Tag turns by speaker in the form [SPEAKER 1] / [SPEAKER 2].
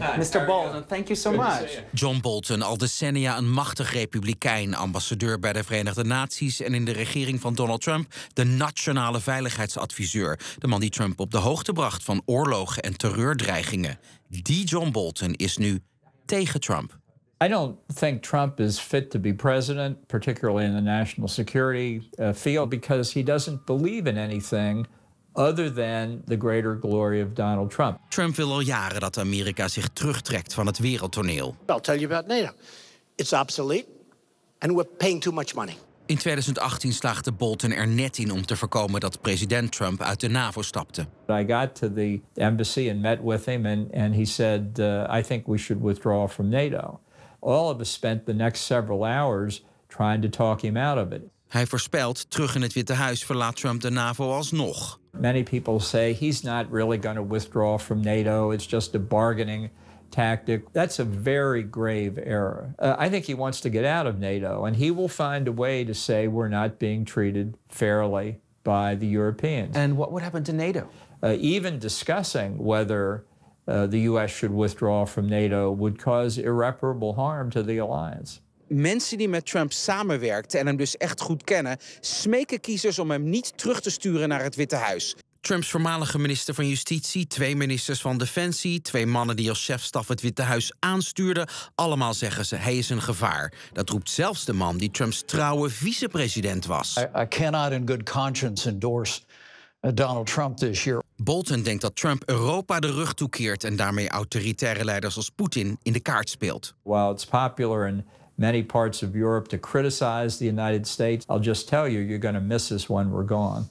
[SPEAKER 1] Mr. Bolton, thank you so much. John Bolton, al decennia een machtig republikein, ambassadeur bij de Verenigde Naties en in de regering van Donald Trump de nationale veiligheidsadviseur. De man die Trump op de hoogte bracht van oorlogen en terreurdreigingen. Die
[SPEAKER 2] John Bolton is nu tegen Trump. I don't think Trump is fit to be president, particularly in the national security uh, field, because he doesn't believe in anything other than the greater glory of Donald Trump. Trump wil al jaren dat Amerika
[SPEAKER 1] zich terugtrekt van het wereldtoneel.
[SPEAKER 2] I'll tell you about NATO.
[SPEAKER 1] It's obsolete and we're paying too much money. In 2018 slaagde Bolton er net in om te voorkomen dat president
[SPEAKER 2] Trump uit de NAVO stapte. I got to the embassy and met with him and and he said uh, I think we should withdraw from NATO. All of us spent the next several hours trying to talk him out of it. Hij voorspelt terug in het Witte Huis verlaat Trump de NAVO alsnog. many people say he's not really going to withdraw from NATO. It's just a bargaining tactic. That's a very grave error. Uh, I think he wants to get out of NATO, and he will find a way to say we're not being treated fairly by the Europeans. And what would happen to NATO? Uh, even discussing whether uh, the U.S. should withdraw from NATO would cause irreparable harm to the alliance. mensen die met Trump
[SPEAKER 1] samenwerkten en hem dus echt goed kennen, smeken kiezers om hem niet terug te sturen naar het Witte Huis. Trumps voormalige minister van Justitie, twee ministers van Defensie, twee mannen die als chefstaf het Witte Huis aanstuurden. Allemaal zeggen ze: hij is een gevaar. Dat roept zelfs de man die Trumps trouwe vicepresident was. I, cannot in good conscience endorse uh, Donald Trump this year. Bolton denkt dat Trump Europa de rug toekeert en daarmee autoritaire
[SPEAKER 2] leiders als Poetin in de kaart speelt. While it's popular in many parts of Europe to criticize the United States. I'll just tell you, you're going to miss us when we're gone.